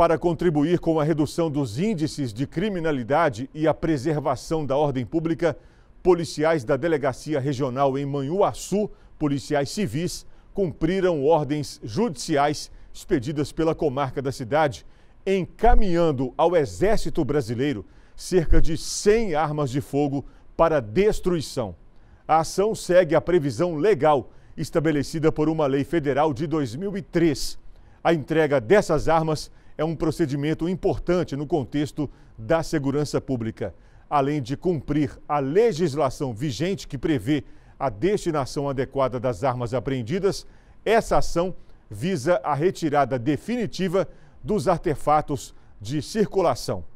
Para contribuir com a redução dos índices de criminalidade e a preservação da ordem pública, policiais da Delegacia Regional em Manhuaçu, policiais civis, cumpriram ordens judiciais expedidas pela comarca da cidade, encaminhando ao Exército Brasileiro cerca de 100 armas de fogo para destruição. A ação segue a previsão legal estabelecida por uma lei federal de 2003. A entrega dessas armas é um procedimento importante no contexto da segurança pública. Além de cumprir a legislação vigente que prevê a destinação adequada das armas apreendidas, essa ação visa a retirada definitiva dos artefatos de circulação.